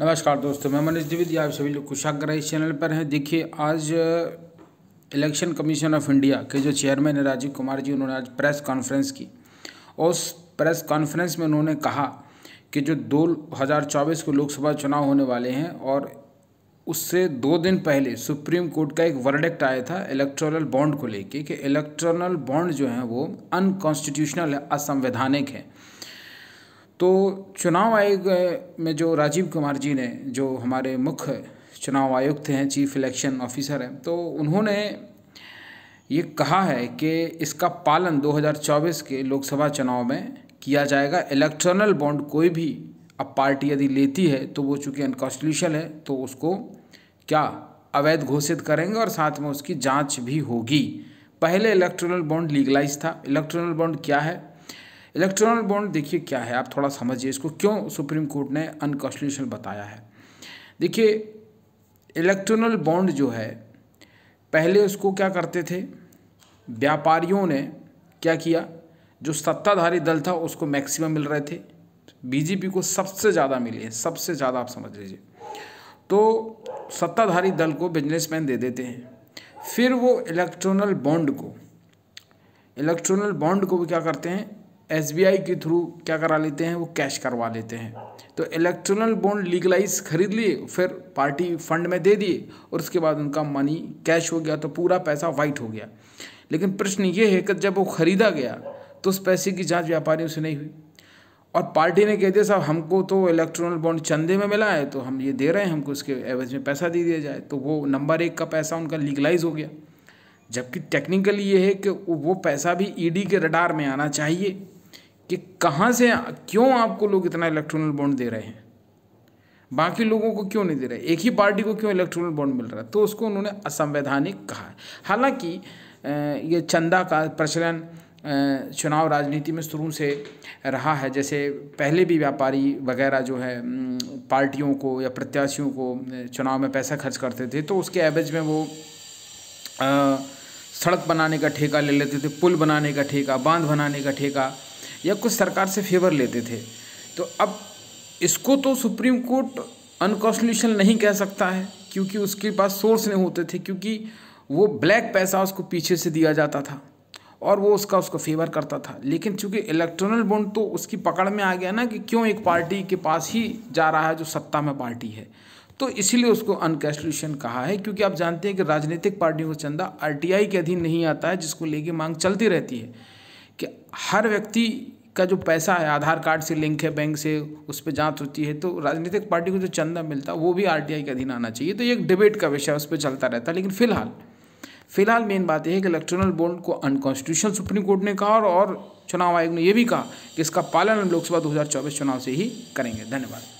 नमस्कार दोस्तों मैं मनीष द्विवेदी आप सभी लोग कुशाग्रह इस चैनल पर हैं देखिए आज इलेक्शन कमीशन ऑफ इंडिया के जो चेयरमैन है राजीव कुमार जी उन्होंने आज प्रेस कॉन्फ्रेंस की उस प्रेस कॉन्फ्रेंस में उन्होंने कहा कि जो दो हज़ार चौबीस को लोकसभा चुनाव होने वाले हैं और उससे दो दिन पहले सुप्रीम कोर्ट का एक वर्डिक्ट आया था इलेक्ट्रल बॉन्ड को लेकर कि इलेक्ट्रल बॉन्ड जो हैं वो अनकॉन्स्टिट्यूशनल है असंवैधानिक है तो चुनाव आयोग में जो राजीव कुमार जी ने जो हमारे मुख्य चुनाव आयुक्त हैं चीफ इलेक्शन ऑफिसर हैं तो उन्होंने ये कहा है कि इसका पालन 2024 के लोकसभा चुनाव में किया जाएगा इलेक्ट्रॉनल बॉन्ड कोई भी अब पार्टी यदि लेती है तो वो चूँकि अनकॉन्स्टिट्यूशन है तो उसको क्या अवैध घोषित करेंगे और साथ में उसकी जांच भी होगी पहले इलेक्ट्रॉनल बॉन्ड लीगलाइज था इलेक्ट्रॉनल बॉन्ड क्या है इलेक्ट्रॉनल बॉन्ड देखिए क्या है आप थोड़ा समझिए इसको क्यों सुप्रीम कोर्ट ने अनकॉन्स्टिट्यूशनल बताया है देखिए इलेक्ट्रॉनल बॉन्ड जो है पहले उसको क्या करते थे व्यापारियों ने क्या किया जो सत्ताधारी दल था उसको मैक्सिमम मिल रहे थे बीजेपी को सबसे ज़्यादा मिले सबसे ज़्यादा आप समझ लीजिए तो सत्ताधारी दल को बिजनेसमैन दे देते हैं फिर वो इलेक्ट्रॉनल बॉन्ड को इलेक्ट्रॉनल बॉन्ड को भी क्या करते हैं एस के थ्रू क्या करा लेते हैं वो कैश करवा लेते हैं तो इलेक्ट्रॉनल बॉन्ड लीगलाइज खरीद लिए फिर पार्टी फंड में दे दिए और उसके बाद उनका मनी कैश हो गया तो पूरा पैसा वाइट हो गया लेकिन प्रश्न ये है कि जब वो ख़रीदा गया तो उस पैसे की जांच व्यापारियों से नहीं हुई और पार्टी ने कह दिया साहब हमको तो इलेक्ट्रॉनल बॉन्ड चंदे में मिला है तो हम ये दे रहे हैं हमको उसके एवज में पैसा दे दिया जाए तो वो नंबर एक का पैसा उनका लीगलाइज हो गया जबकि टेक्निकली ये है कि वो पैसा भी ईडी के रडार में आना चाहिए कि कहाँ से क्यों आपको लोग इतना इलेक्ट्रोनल बॉन्ड दे रहे हैं बाकी लोगों को क्यों नहीं दे रहे एक ही पार्टी को क्यों इलेक्ट्रॉनल बॉन्ड मिल रहा है तो उसको उन्होंने असंवैधानिक कहा हालांकि ये चंदा का प्रचलन चुनाव राजनीति में शुरू से रहा है जैसे पहले भी व्यापारी वगैरह जो है पार्टियों को या प्रत्याशियों को चुनाव में पैसा खर्च करते थे तो उसके एवज में वो आ, सड़क बनाने का ठेका ले लेते थे पुल बनाने का ठेका बांध बनाने का ठेका या कुछ सरकार से फेवर लेते थे तो अब इसको तो सुप्रीम कोर्ट अनकॉन्स्टिट्यूशन नहीं कह सकता है क्योंकि उसके पास सोर्स नहीं होते थे क्योंकि वो ब्लैक पैसा उसको पीछे से दिया जाता था और वो उसका उसको फेवर करता था लेकिन चूंकि इलेक्ट्रॉनल बॉन्ड तो उसकी पकड़ में आ गया ना कि क्यों एक पार्टी के पास ही जा रहा है जो सत्ता में पार्टी है तो इसीलिए उसको अनकॉन्स्टिट्यूशन कहा है क्योंकि आप जानते हैं कि राजनीतिक पार्टियों का चंदा आर के अधीन नहीं आता है जिसको लेके मांग चलती रहती है कि हर व्यक्ति का जो पैसा है आधार कार्ड से लिंक है बैंक से उस पर जाँच होती है तो राजनीतिक पार्टी को जो चंदा मिलता है वो भी आर के अधीन आना चाहिए तो ये एक डिबेट का विषय उस पर चलता रहता है लेकिन फिलहाल फिलहाल मेन बात यह है कि इलेक्ट्रोनल बोर्ड को अनकॉन्स्टिट्यूशनल सुप्रीम कोर्ट ने कहा और, और चुनाव आयोग ने यह भी कहा कि इसका पालन हम लोकसभा 2024 चुनाव से ही करेंगे धन्यवाद